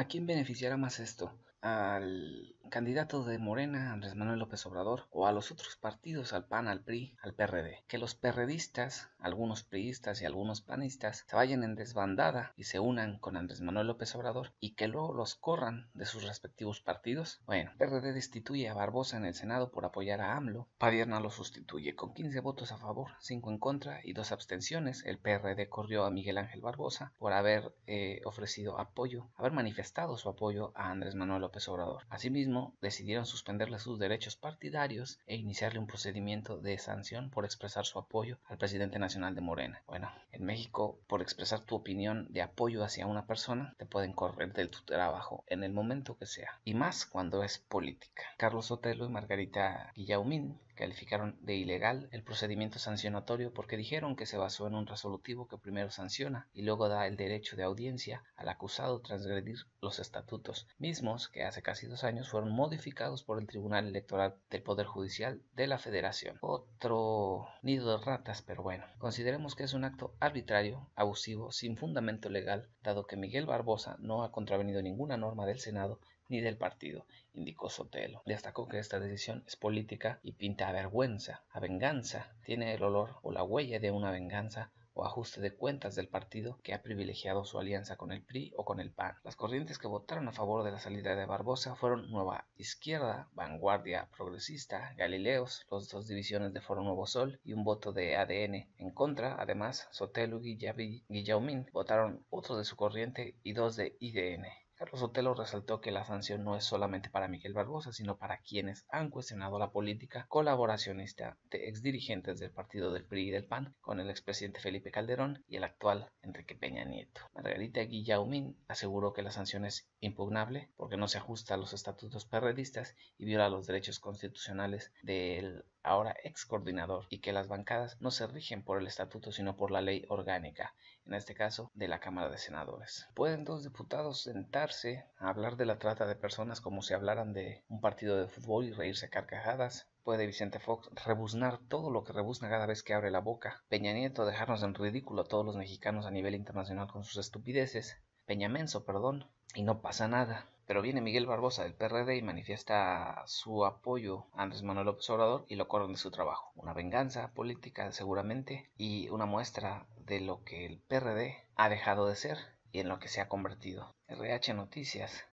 ¿A quién beneficiará más esto? ¿Al candidato de Morena, Andrés Manuel López Obrador, o a los otros partidos, al PAN, al PRI, al PRD. Que los perredistas, algunos priistas y algunos panistas, se vayan en desbandada y se unan con Andrés Manuel López Obrador y que luego los corran de sus respectivos partidos. Bueno, PRD destituye a Barbosa en el Senado por apoyar a AMLO. Padierna lo sustituye con 15 votos a favor, 5 en contra y 2 abstenciones. El PRD corrió a Miguel Ángel Barbosa por haber eh, ofrecido apoyo, haber manifestado su apoyo a Andrés Manuel López Obrador. Asimismo, decidieron suspenderle sus derechos partidarios e iniciarle un procedimiento de sanción por expresar su apoyo al presidente nacional de Morena. Bueno, en México, por expresar tu opinión de apoyo hacia una persona, te pueden correr de tu trabajo en el momento que sea, y más cuando es política. Carlos Otelo y Margarita Guillaumín Calificaron de ilegal el procedimiento sancionatorio porque dijeron que se basó en un resolutivo que primero sanciona y luego da el derecho de audiencia al acusado transgredir los estatutos, mismos que hace casi dos años fueron modificados por el Tribunal Electoral del Poder Judicial de la Federación. Otro nido de ratas, pero bueno, consideremos que es un acto arbitrario, abusivo, sin fundamento legal, dado que Miguel Barbosa no ha contravenido ninguna norma del Senado ni del partido, indicó Sotelo. Destacó que esta decisión es política y pinta a vergüenza, a venganza, tiene el olor o la huella de una venganza o ajuste de cuentas del partido que ha privilegiado su alianza con el PRI o con el PAN. Las corrientes que votaron a favor de la salida de Barbosa fueron Nueva Izquierda, Vanguardia Progresista, Galileos, las dos divisiones de Foro Nuevo Sol y un voto de ADN. En contra, además, Sotelo Guillaumín votaron otro de su corriente y dos de IDN. Carlos Otelo resaltó que la sanción no es solamente para Miguel Barbosa, sino para quienes han cuestionado la política colaboracionista de exdirigentes del partido del PRI y del PAN con el expresidente Felipe Calderón y el actual Enrique Peña Nieto. Margarita Guillaumín aseguró que la sanción es impugnable porque no se ajusta a los estatutos perredistas y viola los derechos constitucionales del ahora ex coordinador, y que las bancadas no se rigen por el estatuto sino por la ley orgánica, en este caso de la Cámara de Senadores. ¿Pueden dos diputados sentar a hablar de la trata de personas como si hablaran de un partido de fútbol y reírse a carcajadas. Puede Vicente Fox rebuznar todo lo que rebuzna cada vez que abre la boca. Peña Nieto dejarnos en ridículo a todos los mexicanos a nivel internacional con sus estupideces. Peña perdón. Y no pasa nada. Pero viene Miguel Barbosa del PRD y manifiesta su apoyo a Andrés Manuel López Obrador y lo corren de su trabajo. Una venganza política seguramente y una muestra de lo que el PRD ha dejado de ser y en lo que se ha convertido. RH Noticias